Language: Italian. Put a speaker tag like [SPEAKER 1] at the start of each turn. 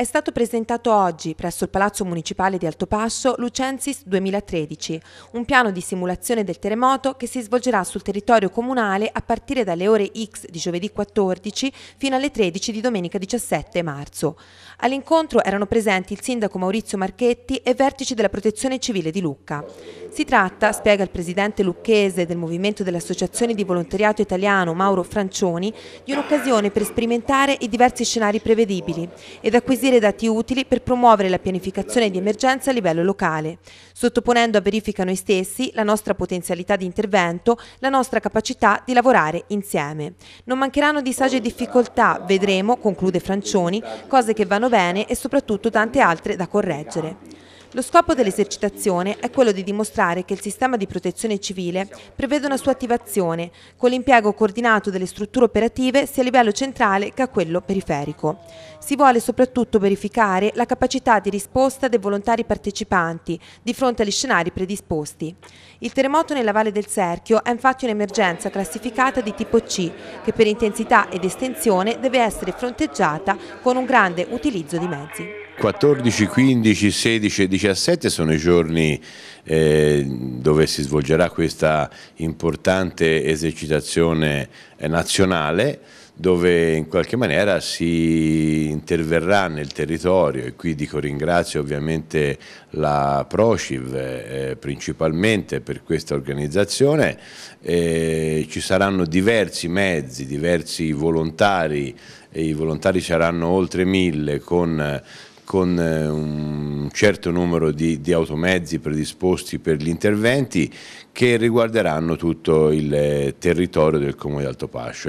[SPEAKER 1] È stato presentato oggi presso il Palazzo Municipale di Altopasso Lucensis 2013, un piano di simulazione del terremoto che si svolgerà sul territorio comunale a partire dalle ore X di giovedì 14 fino alle 13 di domenica 17 marzo. All'incontro erano presenti il sindaco Maurizio Marchetti e vertici della Protezione Civile di Lucca. Si tratta, spiega il presidente lucchese del movimento dell'Associazione di Volontariato Italiano Mauro Francioni, di un'occasione per sperimentare i diversi scenari prevedibili ed acquisire acquisire dati utili per promuovere la pianificazione di emergenza a livello locale, sottoponendo a verifica noi stessi la nostra potenzialità di intervento, la nostra capacità di lavorare insieme. Non mancheranno disagi e difficoltà, vedremo, conclude Francioni, cose che vanno bene e soprattutto tante altre da correggere. Lo scopo dell'esercitazione è quello di dimostrare che il sistema di protezione civile prevede una sua attivazione con l'impiego coordinato delle strutture operative sia a livello centrale che a quello periferico. Si vuole soprattutto verificare la capacità di risposta dei volontari partecipanti di fronte agli scenari predisposti. Il terremoto nella Valle del Serchio è infatti un'emergenza classificata di tipo C che per intensità ed estensione deve essere fronteggiata con un grande utilizzo di mezzi.
[SPEAKER 2] 14, 15, 16 e 17 sono i giorni eh, dove si svolgerà questa importante esercitazione nazionale dove in qualche maniera si interverrà nel territorio e qui dico ringrazio ovviamente la Prociv eh, principalmente per questa organizzazione, eh, ci saranno diversi mezzi, diversi volontari e i volontari saranno oltre mille con con eh, un certo numero di, di, automezzi predisposti per gli interventi che riguarderanno tutto il eh, territorio del Comune di Altopascio.